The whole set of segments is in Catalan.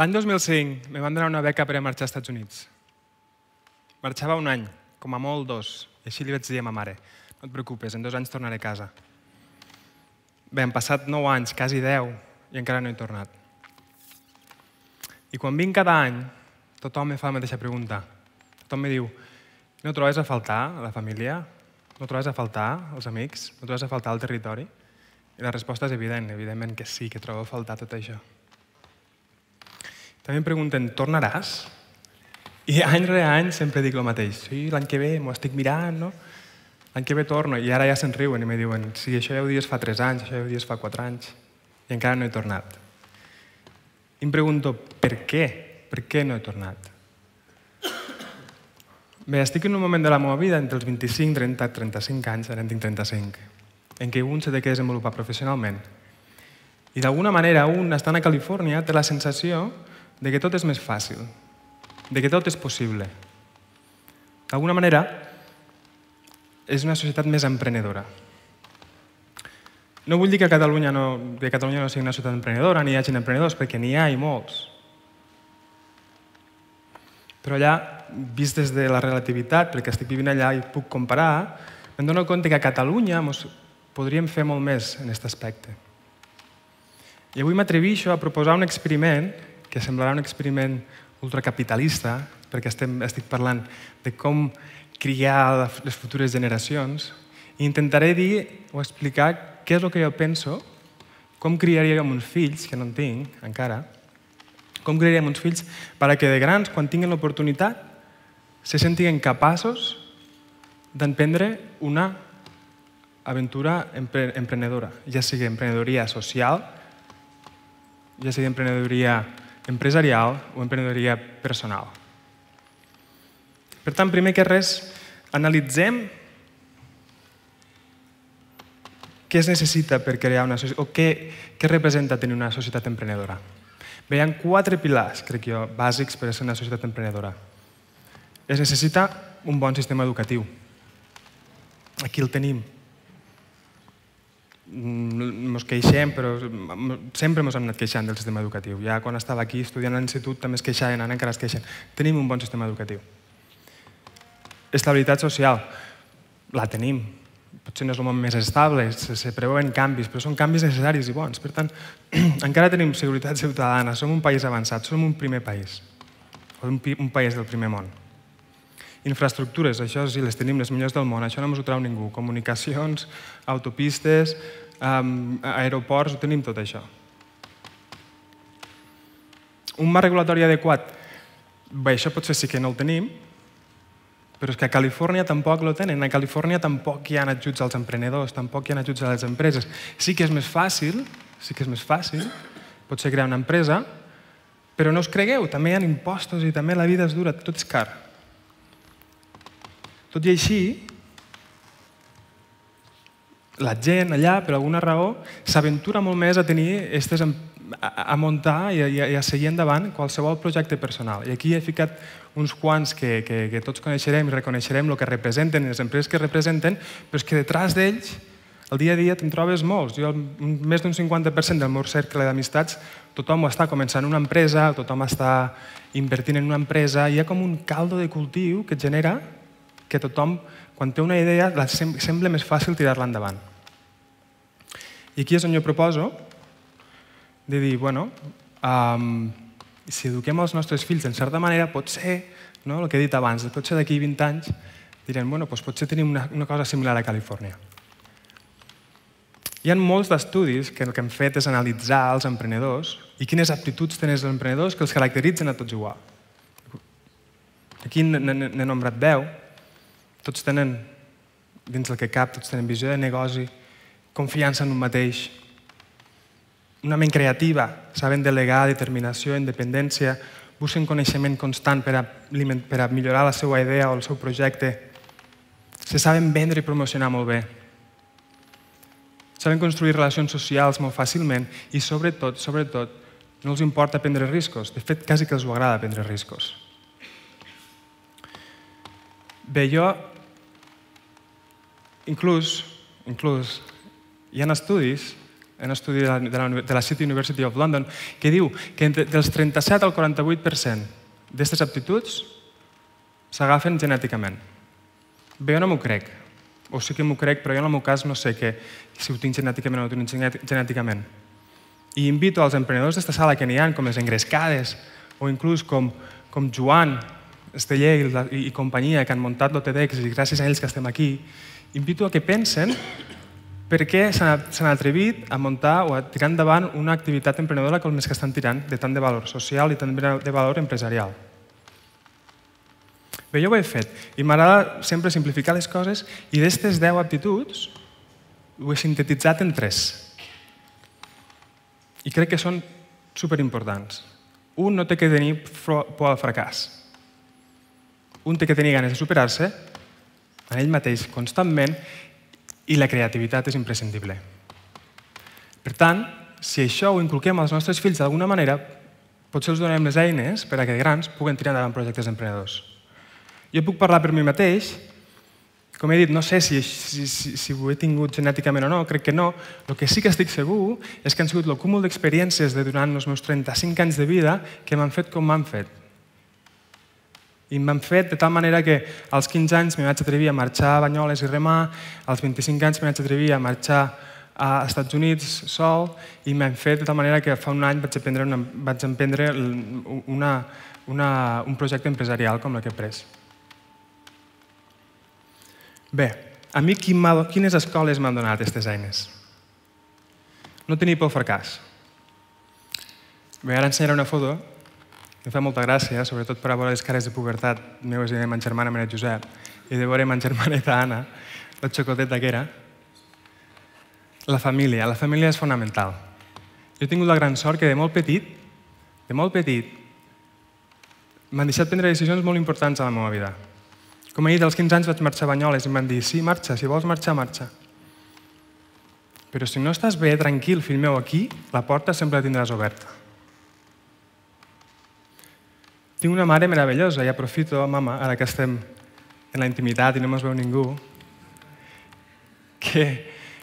L'any 2005 me van donar una beca per a marxar als Estats Units. Marxava un any, com a molt dos. I així li vaig dir a ma mare, no et preocupes, en dos anys tornaré a casa. Bé, han passat 9 anys, quasi 10, i encara no he tornat. I quan vinc cada any, tothom me fa la mateixa pregunta. Tothom me diu, no trobes a faltar a la família? No trobes a faltar als amics? No trobes a faltar al territori? I la resposta és evident, evidentment que sí, que trobo a faltar tot això. També em pregunten, tornaràs? I any rere any sempre dic el mateix. Sí, l'any que ve m'ho estic mirant, no? L'any que ve torno. I ara ja se'n riuen i me diuen, sí, això ja ho dies fa 3 anys, això ja ho dies fa 4 anys. I encara no he tornat. I em pregunto, per què? Per què no he tornat? Bé, estic en un moment de la meva vida, entre els 25, 30, 35 anys, ara en tinc 35, en què un s'ha de desenvolupar professionalment. I d'alguna manera, un, estant a Califòrnia, té la sensació de que tot és més fàcil, de que tot és possible. D'alguna manera, és una societat més emprenedora. No vull dir que Catalunya no, que Catalunya no sigui una societat emprenedora, ni hi hagi emprenedors, perquè n'hi ha i molts. Però allà, vist des de la relativitat, perquè estic vivint allà i puc comparar, em dono compte que a Catalunya mos podríem fer molt més en aquest aspecte. I avui m'atreveixo a proposar un experiment que semblarà un experiment ultracapitalista, perquè estem, estic parlant de com criar les futures generacions, i intentaré dir o explicar què és el que jo penso, com criaria amb uns fills, que no en tinc encara, com criaria amb uns fills perquè de grans, quan tinguin l'oportunitat, se sentin capaços d'emprendre una aventura empre emprenedora, ja sigui emprenedoria social, ja sigui emprenedoria empresarial o emprenedoria personal. Per tant, primer que res, analitzem què es necessita per crear una societat, o què, què representa tenir una societat emprenedora. Bé, hi ha quatre pilars, crec jo, bàsics per ser una societat emprenedora. Es necessita un bon sistema educatiu. Aquí el tenim ens mm, queixem, però sempre ens hem anat queixant del sistema educatiu. Ja quan estava aquí estudiant a l'institut també es queixaven, ara encara es queixen. Tenim un bon sistema educatiu. Estabilitat social. La tenim. Potser no és el món més estable, se, preveuen canvis, però són canvis necessaris i bons. Per tant, encara tenim seguretat ciutadana, som un país avançat, som un primer país, un, un país del primer món. Infraestructures, això sí, les tenim les millors del món, això no ens ho trau ningú. Comunicacions, autopistes, um, aeroports, ho tenim tot això. Un marc regulatori adequat. Bé, això potser sí que no el tenim, però és que a Califòrnia tampoc lo tenen. A Califòrnia tampoc hi ha ajuts als emprenedors, tampoc hi ha ajuts a les empreses. Sí que és més fàcil, sí que és més fàcil, potser crear una empresa, però no us cregueu, també hi ha impostos i també la vida és dura, tot és car. Tot i així, la gent allà, per alguna raó, s'aventura molt més a tenir estes, a, a muntar i a, i a seguir endavant qualsevol projecte personal. I aquí he ficat uns quants que, que, que tots coneixerem i reconeixerem el que representen i les empreses que representen, però és que detrás d'ells el dia a dia te'n trobes molts. Jo, més d'un 50% del meu cercle d'amistats, tothom està començant una empresa, tothom està invertint en una empresa, i hi ha com un caldo de cultiu que et genera que tothom, quan té una idea, la sem sembla més fàcil tirar-la endavant. I aquí és on jo proposo de dir, bueno, um, si eduquem els nostres fills en certa manera, pot ser, no, el que he dit abans, pot ser d'aquí 20 anys, direm, bueno, doncs potser tenim una, una cosa similar a Califòrnia. Hi ha molts d'estudis que el que hem fet és analitzar els emprenedors i quines aptituds tenen els emprenedors que els caracteritzen a tots igual. Aquí n'he nombrat 10, tots tenen, dins el que cap, tots tenen visió de negoci, confiança en un mateix, una ment creativa, saben delegar, determinació, independència, busquen coneixement constant per a, per a millorar la seva idea o el seu projecte, se saben vendre i promocionar molt bé, saben construir relacions socials molt fàcilment i, sobretot, sobretot, no els importa prendre riscos. De fet, quasi que els ho agrada prendre riscos. Bé, jo Inclús, inclús hi ha estudis, un estudi de la, de, la, de la City University of London, que diu que entre, dels 37 al 48% d'aquestes aptituds s'agafen genèticament. Bé, jo no m'ho crec, o sí que m'ho crec, però jo en el meu cas no sé que, si ho tinc genèticament o no ho tinc genèticament. I invito als emprenedors d'esta sala que n'hi ha, com les engrescades, o inclús com, com Joan Esteller i, la, i, companyia, que han muntat l'OTDX i gràcies a ells que estem aquí, invito a que pensen per què s'han atrevit a muntar o a tirar endavant una activitat emprenedora com les que estan tirant, de tant de valor social i tant de valor empresarial. Bé, jo ho he fet i m'agrada sempre simplificar les coses i d'aquestes 10 aptituds ho he sintetitzat en 3. I crec que són superimportants. Un, no té que tenir por al fracàs. Un té que tenir ganes de superar-se a ell mateix constantment i la creativitat és imprescindible. Per tant, si això ho inculquem als nostres fills d'alguna manera, potser els donem les eines per a que grans puguen tirar endavant projectes d'emprenedors. Jo puc parlar per mi mateix, com he dit, no sé si, si, si, si ho he tingut genèticament o no, crec que no. El que sí que estic segur és que han sigut el cúmul d'experiències de durant els meus 35 anys de vida que m'han fet com m'han fet. I m'han fet de tal manera que als 15 anys m'hi vaig atrevir a marxar a Banyoles i remar, als 25 anys m'hi vaig atrevir a marxar a Estats Units sol i m'han fet de tal manera que fa un any vaig emprendre, una, vaig emprendre una, una, un projecte empresarial com el que he pres. Bé, a mi quin quines escoles m'han donat aquestes eines? No tenir por al fracàs. Bé, ara ensenyaré una foto em fa molta gràcia, sobretot per a veure les cares de pubertat meves i de ma germana Maria Josep i de veure ma germaneta Anna, la xocoteta que era. La família. La família és fonamental. Jo he tingut la gran sort que de molt petit, de molt petit, m'han deixat prendre decisions molt importants a la meva vida. Com he dit, als 15 anys vaig marxar a Banyoles i em van dir sí, marxa, si vols marxar, marxa. Però si no estàs bé, tranquil, fill meu, aquí, la porta sempre la tindràs oberta. Tinc una mare meravellosa i aprofito, mama, ara que estem en la intimitat i no ens veu ningú, que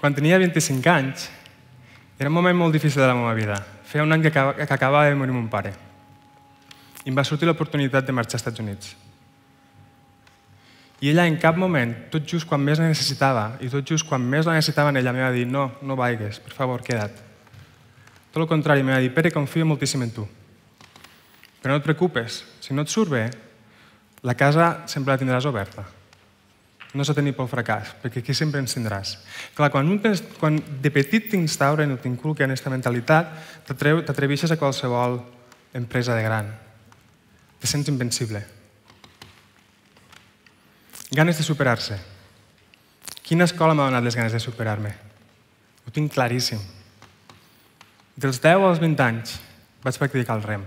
quan tenia 25 anys era un moment molt difícil de la meva vida. Feia un any que, acaba, que acabava de morir mon pare. I em va sortir l'oportunitat de marxar als Estats Units. I ella en cap moment, tot just quan més la necessitava, i tot just quan més la necessitava, ella em va dir no, no vaigues, per favor, queda't. Tot el contrari, em va dir, Pere, confio moltíssim en tu. Però no et preocupes, si no et surt bé, la casa sempre la tindràs oberta. No s'ha de tenir pel fracàs, perquè aquí sempre ens tindràs. Clar, quan, tens, quan de petit t'instauren o t'inculquen aquesta mentalitat, t'atreveixes a qualsevol empresa de gran. Te sents invencible. Ganes de superar-se. Quina escola m'ha donat les ganes de superar-me? Ho tinc claríssim. Dels 10 als 20 anys vaig practicar el rem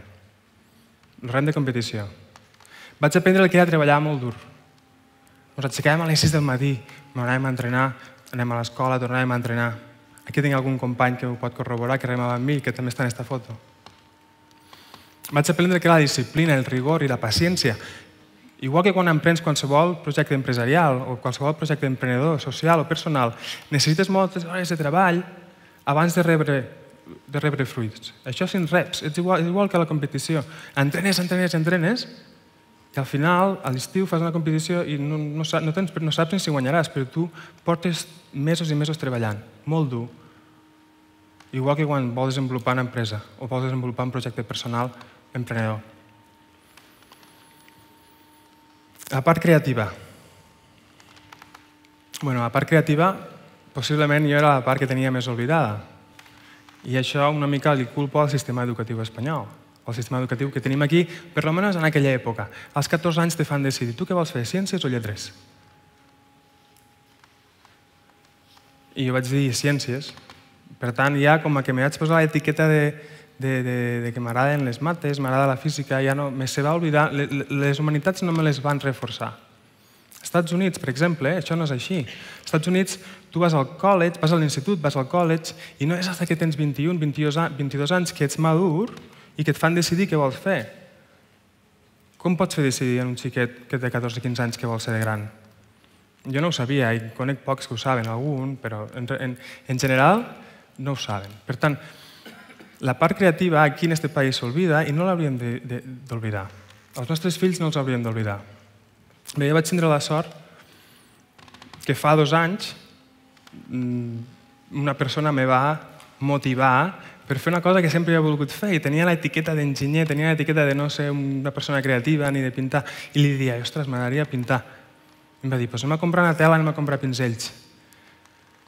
rem de competició. Vaig aprendre el que era treballar molt dur. Ens aixecàvem a les 6 del matí, anàvem a entrenar, anem a l'escola, tornàvem a entrenar. Aquí tinc algun company que ho pot corroborar, que remava amb mi, que també està en aquesta foto. Vaig aprendre que la disciplina, el rigor i la paciència, igual que quan emprens qualsevol projecte empresarial o qualsevol projecte emprenedor, social o personal, necessites moltes hores de treball abans de rebre de rebre fruits. Això sin reps, és igual, és igual que la competició. Entrenes, entrenes, entrenes, i al final, a l'estiu, fas una competició i no, no, no, tens, no saps ni si guanyaràs, però tu portes mesos i mesos treballant, molt dur. Igual que quan vols desenvolupar una empresa o vols desenvolupar un projecte personal, emprenedor. La part creativa. bueno, la part creativa, possiblement jo era la part que tenia més oblidada, i això una mica li culpo al sistema educatiu espanyol, al sistema educatiu que tenim aquí, per almenys en aquella època. Als 14 anys te fan decidir, tu què vols fer, ciències o lletres? I jo vaig dir ciències. Per tant, ja com que m'hi vaig posar l'etiqueta de, de, de, de que m'agraden les mates, m'agrada la física, ja no, me se va oblidar, les humanitats no me les van reforçar. Als Estats Units, per exemple, eh, això no és així. Als Estats Units, tu vas al college, vas a l'institut, vas al college, i no és fins que tens 21, 22, 22 anys que ets madur i que et fan decidir què vols fer. Com pots fer decidir en un xiquet que té 14 o 15 anys que vol ser de gran? Jo no ho sabia, i conec pocs que ho saben, algun, però en, en, en general no ho saben. Per tant, la part creativa aquí en aquest país s'olvida i no l'hauríem d'oblidar. Els nostres fills no els hauríem d'oblidar. Bé, jo vaig tindre la sort que fa dos anys mm, una persona me va motivar per fer una cosa que sempre he volgut fer i tenia l'etiqueta d'enginyer, tenia l'etiqueta de no ser una persona creativa ni de pintar i li diria, ostres, m'agradaria pintar. I em va dir, doncs pues anem a comprar una tela, anem a comprar pinzells.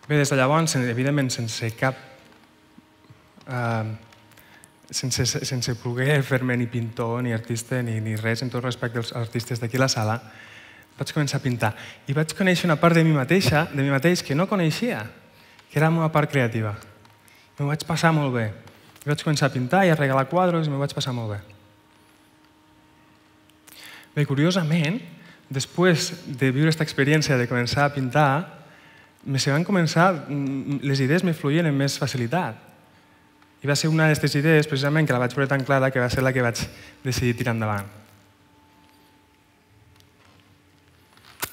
Bé, des de llavors, evidentment, sense cap... Eh, sense, sense poder fer-me ni pintor, ni artista, ni, ni res, en tot respecte als artistes d'aquí a la sala, vaig començar a pintar. I vaig conèixer una part de mi mateixa, de mi mateix, que no coneixia, que era la meva part creativa. M'ho vaig passar molt bé. I vaig començar a pintar i a regalar quadres i m'ho vaig passar molt bé. Bé, curiosament, després de viure aquesta experiència de començar a pintar, me se van començar, mm, les idees me fluïen amb més facilitat. I va ser una d'aquestes idees, precisament, que la vaig veure tan clara que va ser la que vaig decidir tirar endavant.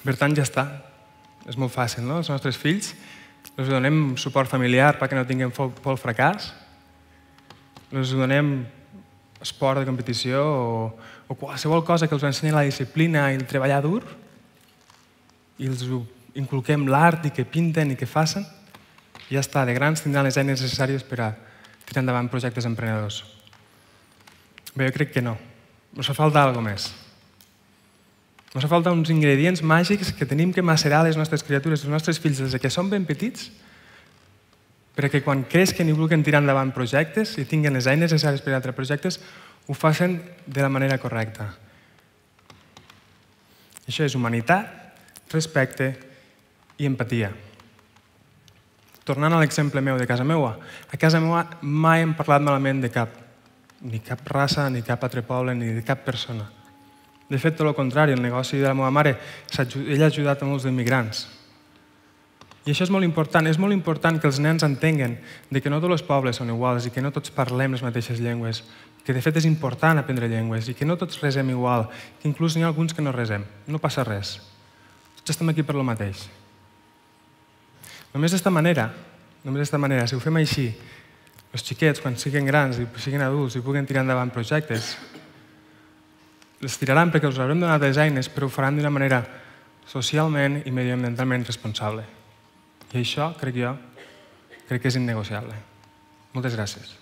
Per tant, ja està. És molt fàcil, no? Els nostres fills els donem suport familiar perquè no tinguem por al fracàs, els donem esport de competició o, o qualsevol cosa que els ensenyi la disciplina i el treballar dur, i els inculquem l'art i que pinten i que facen, i ja està, de grans tindran les eines necessàries per a tirar endavant projectes emprenedors. Bé, jo crec que no. Ens fa falta alguna cosa més. Ens falta uns ingredients màgics que tenim que macerar les nostres criatures, els nostres fills, des que són ben petits, perquè quan creixen i vulguen tirar endavant projectes i tinguen les eines necessàries per a altres projectes, ho facin de la manera correcta. Això és humanitat, respecte i empatia. Tornant a l'exemple meu de casa meua, a casa meua mai hem parlat malament de cap, ni cap raça, ni cap altre poble, ni de cap persona de fet, tot el contrari, el negoci de la meva mare, ella ha ajudat a molts immigrants. I això és molt important. És molt important que els nens entenguen de que no tots els pobles són iguals i que no tots parlem les mateixes llengües, que de fet és important aprendre llengües i que no tots resem igual, que inclús n'hi ha alguns que no resem. No passa res. Tots estem aquí per lo mateix. Només d'esta manera, només d'esta manera, si ho fem així, els xiquets, quan siguin grans i siguin adults i puguen tirar endavant projectes, les tiraran perquè els haurem donat les eines, però ho faran d'una manera socialment i mediambientalment responsable. I això, crec jo, crec que és innegociable. Moltes gràcies.